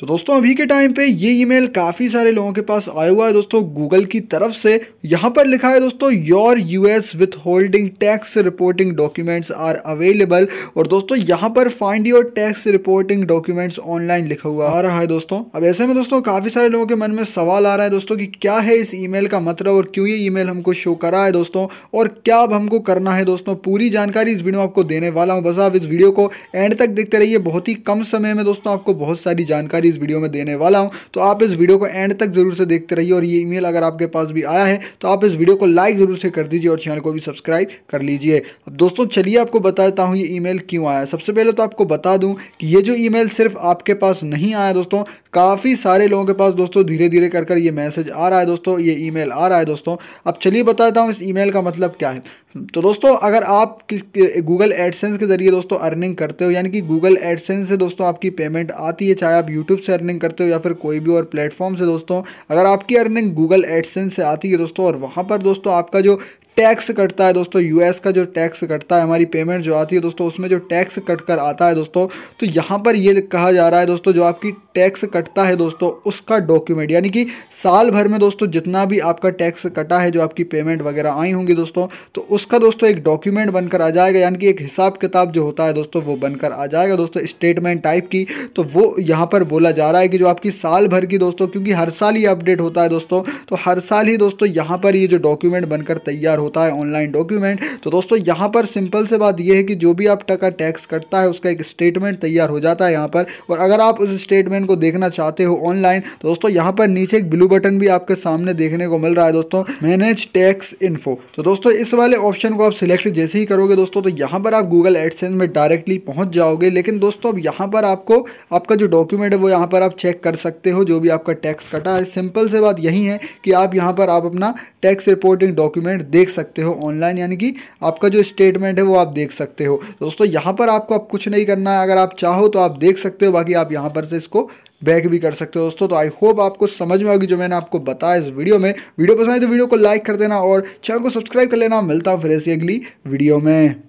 तो दोस्तों अभी के टाइम पे ये ईमेल काफ़ी सारे लोगों के पास आया हुआ है दोस्तों गूगल की तरफ से यहाँ पर लिखा है दोस्तों your US withholding tax reporting documents are available और दोस्तों यहाँ पर find your tax reporting documents online लिखा हुआ आ रहा है दोस्तों अब ऐसे में दोस्तों काफ़ी सारे लोगों के मन में सवाल आ रहा है दोस्तों कि क्या है इस ई का मतलब और क्यों ये ई हमको शो करा है दोस्तों और क्या अब हमको करना है दोस्तों पूरी जानकारी इस वीडियो में आपको देने वाला हूँ बस आप इस वीडियो को एंड तक देखते रहिए बहुत ही कम समय में दोस्तों आपको बहुत सारी जानकारी जानकारी इस वीडियो में देने वाला हूँ तो आप इस वीडियो को एंड तक जरूर से देखते रहिए और ये ईमेल अगर आपके पास भी आया है तो आप इस वीडियो को लाइक ज़रूर से कर दीजिए और चैनल को भी सब्सक्राइब कर लीजिए अब दोस्तों चलिए आपको बताता हूँ ये ई क्यों आया सबसे पहले तो आपको बता दूँ कि ये जो ई सिर्फ आपके पास नहीं आया दोस्तों काफ़ी सारे लोगों के पास दोस्तों धीरे धीरे कर कर ये मैसेज आ रहा है दोस्तों ये ईमेल आ रहा है दोस्तों अब चलिए बताता हूँ इस ईमेल का मतलब क्या है तो दोस्तों अगर आप गूगल एडसेंस के ज़रिए दोस्तों अर्निंग करते हो यानी कि गूगल एडसेंस से दोस्तों आपकी पेमेंट आती है चाहे आप यूट्यूब से अर्निंग करते हो या फिर कोई भी और प्लेटफॉर्म से दोस्तों अगर आपकी अर्निंग गूगल एडसेंस से आती है दोस्तों और वहाँ पर दोस्तों आपका जो टैक्स कटता है दोस्तों यूएस का जो टैक्स कटता है हमारी पेमेंट जो आती है दोस्तों उसमें जो टैक्स कट कर आता है दोस्तों तो यहाँ पर ये कहा जा रहा है दोस्तों जो आपकी टैक्स कटता है दोस्तों उसका डॉक्यूमेंट यानी कि साल भर में दोस्तों जितना भी आपका टैक्स कटा है जो आपकी पेमेंट वगैरह आई होंगी दोस्तों तो उसका दोस्तों एक डॉक्यूमेंट बनकर आ जाएगा यानी कि एक हिसाब किताब जो होता है दोस्तों वो बनकर आ जाएगा दोस्तों स्टेटमेंट टाइप की तो वो यहाँ पर बोला जा रहा है कि जो आपकी साल भर की दोस्तों क्योंकि हर साल ही अपडेट होता है दोस्तों तो हर साल ही दोस्तों यहाँ पर ये जो डॉक्यूमेंट बनकर तैयार हो होता है ऑनलाइन डॉक्यूमेंट तो दोस्तों यहाँ पर सिंपल से बात यह है कि जो भी आप टका टैक्स कटता है उसका एक स्टेटमेंट तैयार हो जाता है यहाँ पर और अगर आप उस स्टेटमेंट को देखना चाहते हो ऑनलाइन तो दोस्तों यहाँ पर नीचे एक ब्लू बटन भी आपके सामने देखने को मिल रहा है दोस्तों मैनेज टैक्स इन्फो तो दोस्तों इस वाले ऑप्शन को आप सिलेक्ट जैसे ही करोगे दोस्तों तो यहाँ पर आप गूगल एडसेंस में डायरेक्टली पहुँच जाओगे लेकिन दोस्तों अब यहाँ पर आपको आपका जो डॉक्यूमेंट है वो यहाँ पर आप चेक कर सकते हो जो भी आपका टैक्स कटा है सिंपल से बात यही है कि आप यहाँ पर आप अपना टैक्स रिपोर्टिंग डॉक्यूमेंट देख सकते हो ऑनलाइन यानी कि आपका जो स्टेटमेंट है वो आप देख सकते हो दोस्तों यहाँ पर आपको अब कुछ नहीं करना है अगर आप चाहो तो आप देख सकते हो बाकी आप यहाँ पर से इसको बैक भी कर सकते हो दोस्तों तो आई होप आपको समझ में होगी जो मैंने आपको बताया इस वीडियो में वीडियो पसंद आए तो वीडियो को लाइक कर देना और चैनल को सब्सक्राइब कर लेना मिलता हूँ फिर ऐसी अगली वीडियो में